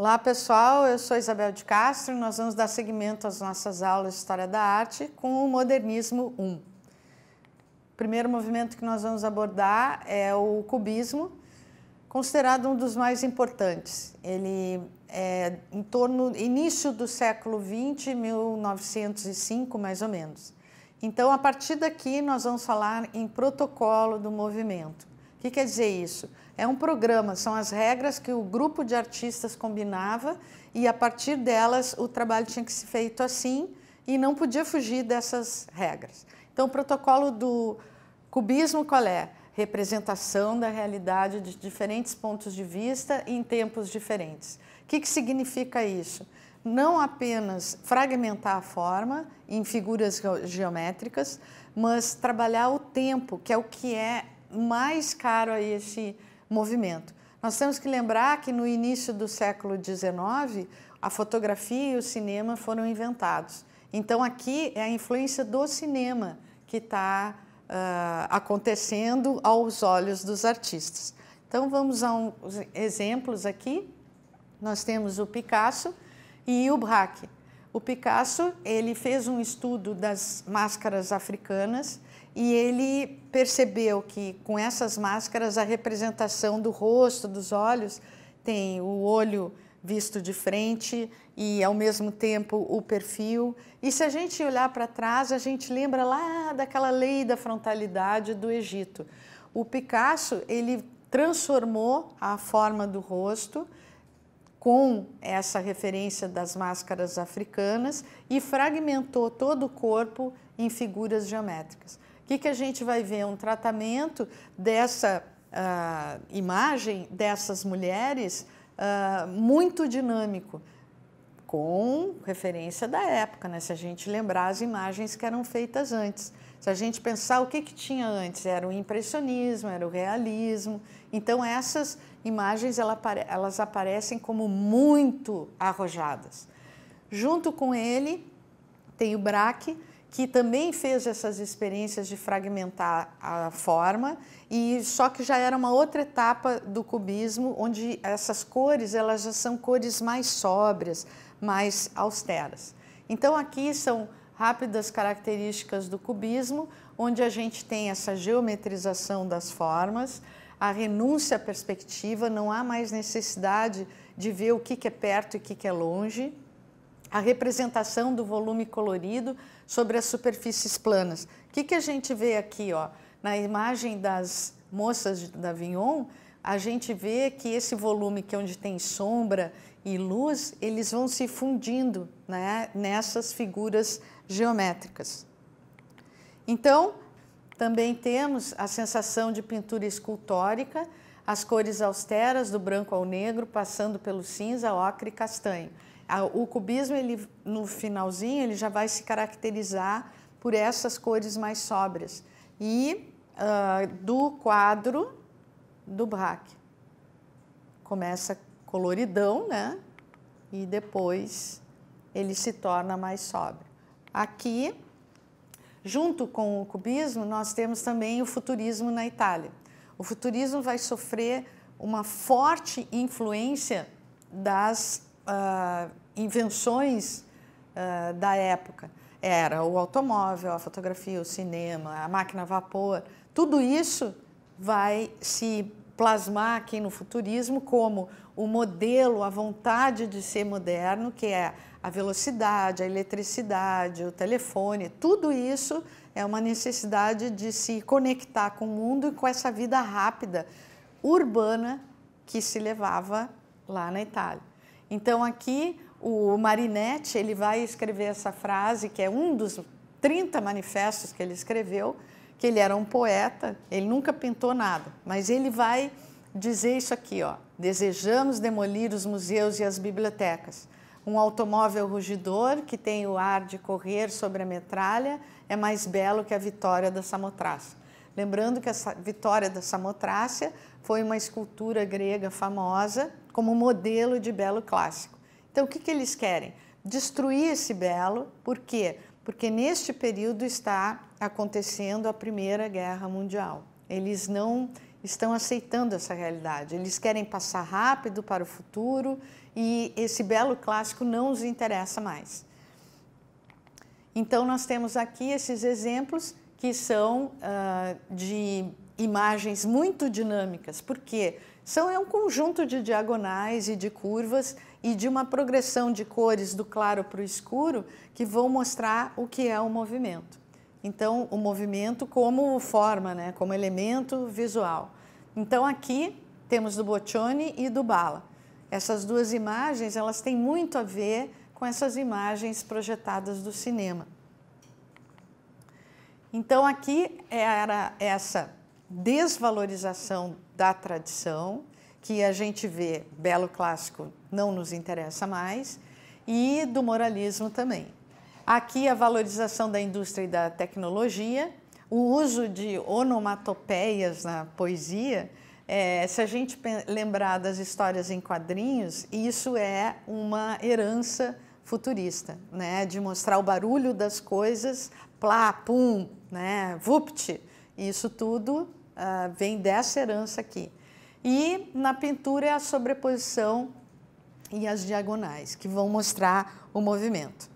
Olá pessoal, eu sou Isabel de Castro e nós vamos dar seguimento às nossas aulas de História da Arte com o Modernismo 1. O primeiro movimento que nós vamos abordar é o Cubismo, considerado um dos mais importantes. Ele é em torno início do século 20, 1905 mais ou menos. Então, a partir daqui, nós vamos falar em protocolo do movimento. O que quer dizer isso? É um programa, são as regras que o grupo de artistas combinava e a partir delas o trabalho tinha que ser feito assim e não podia fugir dessas regras. Então, o protocolo do cubismo qual é? Representação da realidade de diferentes pontos de vista em tempos diferentes. O que, que significa isso? Não apenas fragmentar a forma em figuras geométricas, mas trabalhar o tempo, que é o que é mais caro aí esse movimento. Nós temos que lembrar que no início do século XIX, a fotografia e o cinema foram inventados. Então, aqui é a influência do cinema que está uh, ah, acontecendo aos olhos dos artistas. Então, vamos a uns exemplos aqui. Nós temos o Picasso e o Braque. O Picasso ele fez um estudo das máscaras africanas e ele percebeu que com essas máscaras a representação do rosto, dos olhos, tem o olho visto de frente e ao mesmo tempo o perfil. E se a gente olhar para trás, a gente lembra lá daquela lei da frontalidade do Egito. O Picasso ele transformou a forma do rosto com essa referência das máscaras africanas e fragmentou todo o corpo em figuras geométricas. O que, que a gente vai ver? Um tratamento dessa uh, imagem dessas mulheres uh, muito dinâmico, com referência da época, né? se a gente lembrar as imagens que eram feitas antes. Se a gente pensar o que, que tinha antes, era o impressionismo, era o realismo. Então, essas imagens elas aparecem como muito arrojadas. Junto com ele, tem o Braque, que também fez essas experiências de fragmentar a forma e só que já era uma outra etapa do cubismo onde essas cores elas já são cores mais sóbrias, mais austeras. Então aqui são rápidas características do cubismo, onde a gente tem essa geometrização das formas, a renúncia à perspectiva, não há mais necessidade de ver o que é perto e o que é longe, a representação do volume colorido sobre as superfícies planas. O que, a gente vê aqui? Ó? Na imagem das moças da Vignon, a gente vê que esse volume, que é onde tem sombra e luz, eles vão se fundindo né? nessas figuras geométricas. Então, também temos a sensação de pintura escultórica, as cores austeras do branco ao negro, passando pelo cinza, ocre e castanho. O cubismo, ele, no finalzinho, ele já vai se caracterizar por essas cores mais sóbrias. E uh, do quadro do Braque. Começa coloridão, né? E depois ele se torna mais sóbrio. Aqui, junto com o cubismo, nós temos também o futurismo na Itália. O futurismo vai sofrer uma forte influência das uh, invenções uh, da época. Era o automóvel, a fotografia, o cinema, a máquina a vapor, tudo isso vai se plasmar aqui no futurismo como o modelo, a vontade de ser moderno, que é a velocidade, a eletricidade, o telefone, tudo isso é uma necessidade de se conectar com o mundo e com essa vida rápida urbana que se levava lá na Itália. Então aqui o Marinetti, ele vai escrever essa frase, que é um dos 30 manifestos que ele escreveu, que ele era um poeta, ele nunca pintou nada, mas ele vai dizer isso aqui, ó. Desejamos demolir os museus e as bibliotecas. Um automóvel rugidor que tem o ar de correr sobre a metralha é mais belo que a vitória da Samotrácia. Lembrando que a vitória da Samotrácia foi uma escultura grega famosa como modelo de belo clássico. Então, o que, que eles querem? Destruir esse belo, por quê? Porque porque neste período está acontecendo a Primeira Guerra Mundial. Eles não estão aceitando essa realidade, eles querem passar rápido para o futuro e esse belo clássico não os interessa mais. Então, nós temos aqui esses exemplos que são uh, de imagens muito dinâmicas, porque são é um conjunto de diagonais e de curvas e de uma progressão de cores do claro para o escuro que vão mostrar o que é o movimento. Então, o movimento como forma, né? como elemento visual. Então, aqui temos do Boccioni e do Bala. Essas duas imagens, elas têm muito a ver com essas imagens projetadas do cinema. Então, aqui era essa desvalorização da tradição, que a gente vê belo clássico não nos interessa mais, e do moralismo também. Aqui a valorização da indústria e da tecnologia, o uso de onomatopeias na poesia. É, se a gente lembrar das histórias em quadrinhos, isso é uma herança futurista, né? De mostrar o barulho das coisas, plá, pum, né? Vupt. Isso tudo uh, vem dessa herança aqui. E na pintura é a sobreposição e as diagonais, que vão mostrar o movimento.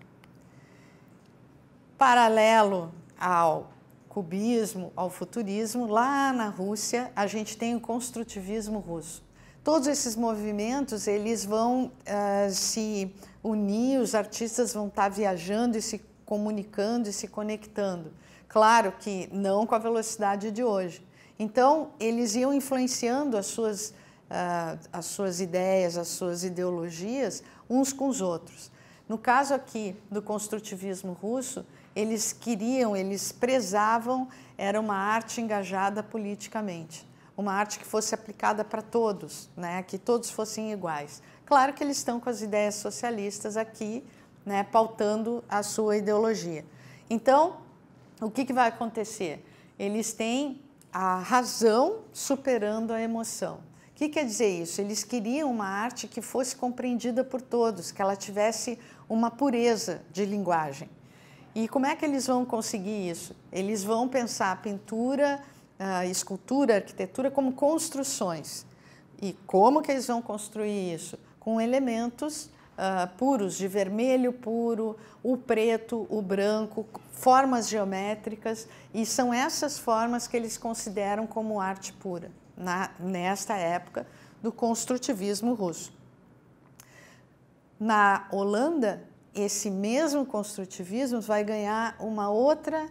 Paralelo ao cubismo, ao futurismo, lá na Rússia a gente tem o construtivismo russo. Todos esses movimentos eles vão uh, se unir, os artistas vão estar tá viajando e se comunicando e se conectando. Claro que não com a velocidade de hoje. Então eles iam influenciando as suas uh, as suas ideias, as suas ideologias uns com os outros. No caso aqui do construtivismo russo, eles queriam, eles prezavam, era uma arte engajada politicamente, uma arte que fosse aplicada para todos, né? que todos fossem iguais. Claro que eles estão com as ideias socialistas aqui, né? pautando a sua ideologia. Então, o que, que vai acontecer? Eles têm a razão superando a emoção. O que quer dizer isso? Eles queriam uma arte que fosse compreendida por todos, que ela tivesse uma pureza de linguagem. E como é que eles vão conseguir isso? Eles vão pensar a pintura, a escultura, a arquitetura como construções. E como que eles vão construir isso? Com elementos Uh, puros, de vermelho puro, o preto, o branco, formas geométricas, e são essas formas que eles consideram como arte pura na, nesta época do construtivismo russo. Na Holanda, esse mesmo construtivismo vai ganhar uma outra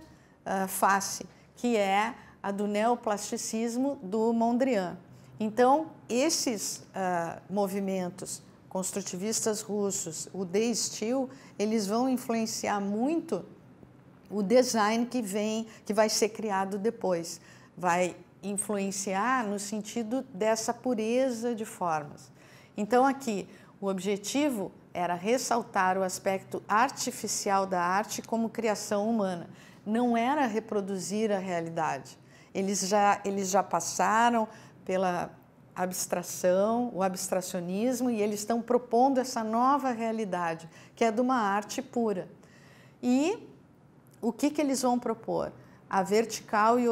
uh, face, que é a do neoplasticismo do Mondrian. Então, esses uh, movimentos construtivistas russos, o de Steel, eles vão influenciar muito o design que vem, que vai ser criado depois. Vai influenciar no sentido dessa pureza de formas. Então, aqui, o objetivo era ressaltar o aspecto artificial da arte como criação humana, não era reproduzir a realidade. Eles já, eles já passaram pela abstração, o abstracionismo, e eles estão propondo essa nova realidade, que é de uma arte pura. E o que, que eles vão propor? a vertical e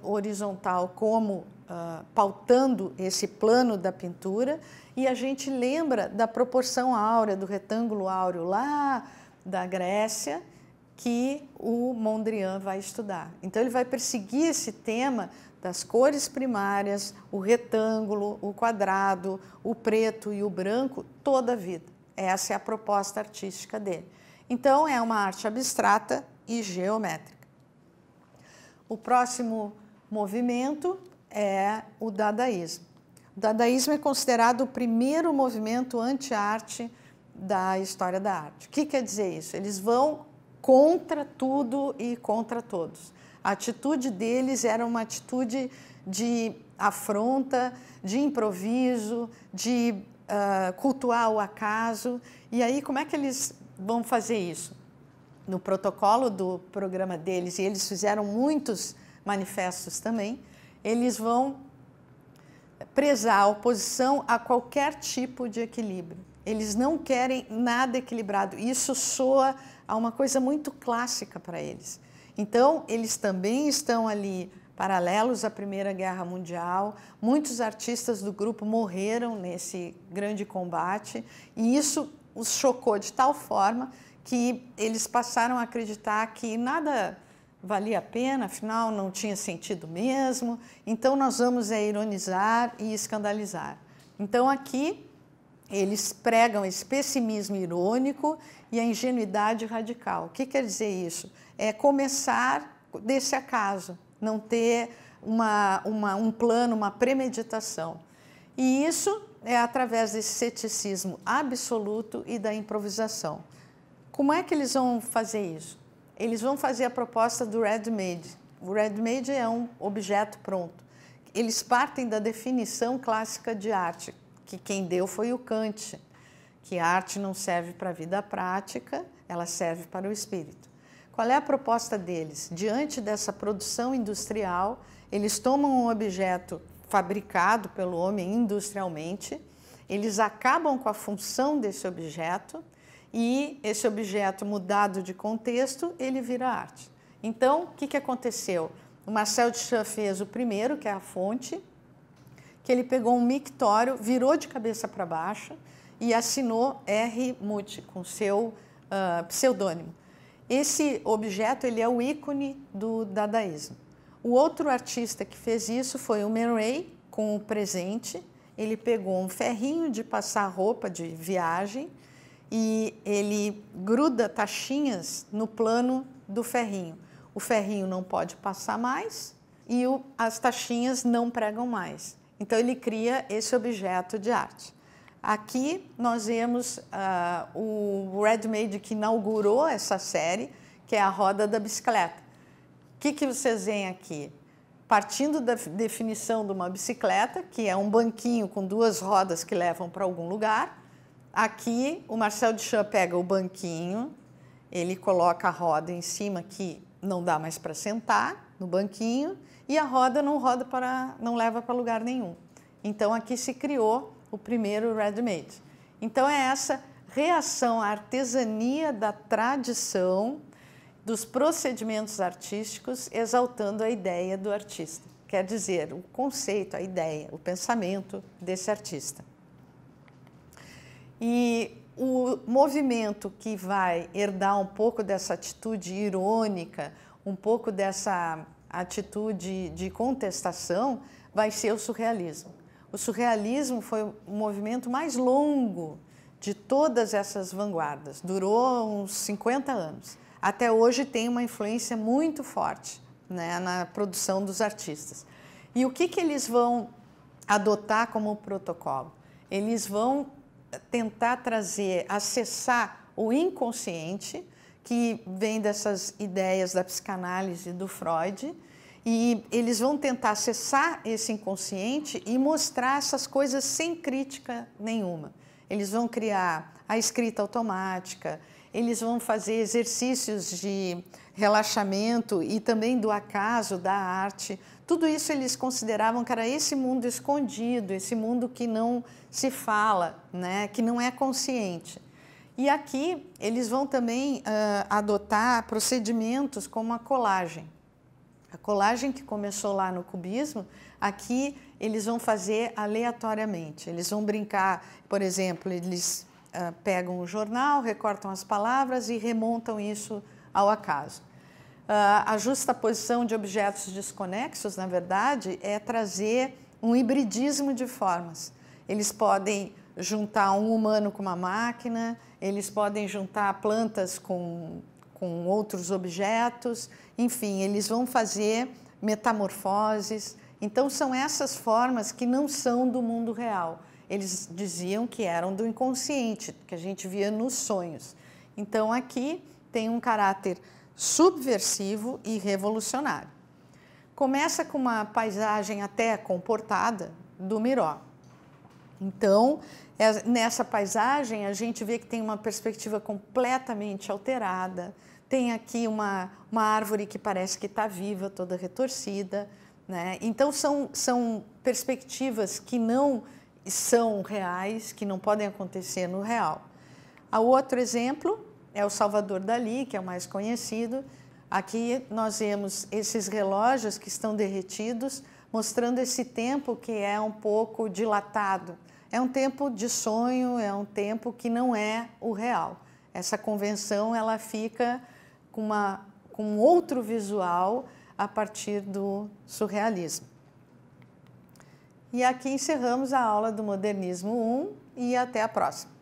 horizontal como uh, pautando esse plano da pintura, e a gente lembra da proporção áurea, do retângulo áureo lá da Grécia, que o Mondrian vai estudar. Então, ele vai perseguir esse tema das cores primárias, o retângulo, o quadrado, o preto e o branco toda a vida. Essa é a proposta artística dele. Então, é uma arte abstrata e geométrica. O próximo movimento é o dadaísmo. O dadaísmo é considerado o primeiro movimento anti-arte da história da arte. O que quer dizer isso? Eles vão contra tudo e contra todos. A atitude deles era uma atitude de afronta, de improviso, de uh, cultuar o acaso. E aí, como é que eles vão fazer isso? no protocolo do programa deles, e eles fizeram muitos manifestos também, eles vão prezar a oposição a qualquer tipo de equilíbrio. Eles não querem nada equilibrado. Isso soa a uma coisa muito clássica para eles. Então, eles também estão ali paralelos à Primeira Guerra Mundial. Muitos artistas do grupo morreram nesse grande combate e isso os chocou de tal forma que eles passaram a acreditar que nada valia a pena, afinal não tinha sentido mesmo, então nós vamos é ironizar e escandalizar. Então aqui eles pregam esse pessimismo irônico e a ingenuidade radical. O que quer dizer isso? É começar desse acaso, não ter uma, uma, um plano, uma premeditação. E isso é através desse ceticismo absoluto e da improvisação. Como é que eles vão fazer isso? Eles vão fazer a proposta do Made. O Made é um objeto pronto. Eles partem da definição clássica de arte, que quem deu foi o Kant, que a arte não serve para a vida prática, ela serve para o espírito. Qual é a proposta deles? Diante dessa produção industrial, eles tomam um objeto fabricado pelo homem industrialmente, eles acabam com a função desse objeto e esse objeto mudado de contexto, ele vira arte. Então, o que, que aconteceu? O Marcel Duchamp fez o primeiro, que é a fonte, que ele pegou um mictório, virou de cabeça para baixo e assinou R. Muti com seu uh, pseudônimo. Esse objeto ele é o ícone do dadaísmo. O outro artista que fez isso foi o Man Ray, com o presente. Ele pegou um ferrinho de passar roupa de viagem e ele gruda taxinhas no plano do ferrinho. O ferrinho não pode passar mais e o, as taxinhas não pregam mais. Então ele cria esse objeto de arte. Aqui nós vemos uh, o Redmade que inaugurou essa série, que é a roda da bicicleta. O que, que vocês veem aqui? Partindo da definição de uma bicicleta, que é um banquinho com duas rodas que levam para algum lugar, Aqui o Marcel Duchamp pega o banquinho, ele coloca a roda em cima que não dá mais para sentar no banquinho e a roda não roda para não leva para lugar nenhum. Então aqui se criou o primeiro ready-made. Então é essa reação à artesania da tradição dos procedimentos artísticos exaltando a ideia do artista. Quer dizer, o conceito, a ideia, o pensamento desse artista. E o movimento que vai herdar um pouco dessa atitude irônica, um pouco dessa atitude de contestação, vai ser o surrealismo. O surrealismo foi o movimento mais longo de todas essas vanguardas, durou uns 50 anos. Até hoje tem uma influência muito forte né, na produção dos artistas. E o que, que eles vão adotar como protocolo? Eles vão tentar trazer, acessar o inconsciente, que vem dessas ideias da psicanálise do Freud, e eles vão tentar acessar esse inconsciente e mostrar essas coisas sem crítica nenhuma. Eles vão criar a escrita automática, eles vão fazer exercícios de relaxamento e também do acaso, da arte, tudo isso eles consideravam que era esse mundo escondido, esse mundo que não se fala, né, que não é consciente. E aqui eles vão também uh, adotar procedimentos como a colagem. A colagem que começou lá no cubismo, aqui eles vão fazer aleatoriamente. Eles vão brincar, por exemplo, eles uh, pegam o jornal, recortam as palavras e remontam isso ao acaso. Ah, a justaposição de objetos desconexos, na verdade, é trazer um hibridismo de formas. Eles podem juntar um humano com uma máquina, eles podem juntar plantas com, com outros objetos, enfim, eles vão fazer metamorfoses. Então, são essas formas que não são do mundo real. Eles diziam que eram do inconsciente, que a gente via nos sonhos. Então, aqui tem um caráter subversivo e revolucionário. Começa com uma paisagem até comportada do Miró. Então, é, nessa paisagem, a gente vê que tem uma perspectiva completamente alterada. Tem aqui uma, uma árvore que parece que está viva, toda retorcida. Né? Então, são, são perspectivas que não são reais, que não podem acontecer no real. A outro exemplo é o Salvador Dali, que é o mais conhecido. Aqui nós vemos esses relógios que estão derretidos, mostrando esse tempo que é um pouco dilatado. É um tempo de sonho, é um tempo que não é o real. Essa convenção ela fica com, uma, com outro visual a partir do surrealismo. E aqui encerramos a aula do Modernismo 1 e até a próxima.